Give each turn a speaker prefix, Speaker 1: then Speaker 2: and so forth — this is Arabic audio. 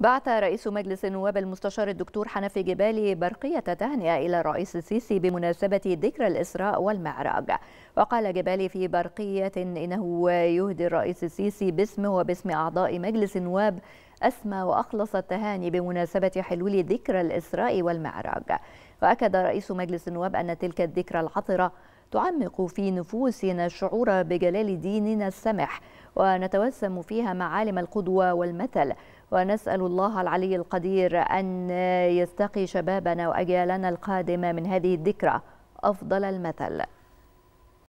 Speaker 1: بعث رئيس مجلس النواب المستشار الدكتور حنفي جبالي برقية تهنئة إلى الرئيس السيسي بمناسبة ذكرى الإسراء والمعراج وقال جبالي في برقية إنه يهدي الرئيس السيسي باسمه وباسم أعضاء مجلس النواب أسمى وأخلص التهاني بمناسبة حلول ذكرى الإسراء والمعراج وأكد رئيس مجلس النواب أن تلك الذكرى العطرة تعمق في نفوسنا الشعور بجلال ديننا السمح ونتوسم فيها معالم القدوة والمثل ونسأل الله العلي القدير أن يستقي شبابنا وأجيالنا القادمة من هذه الذكرى أفضل المثل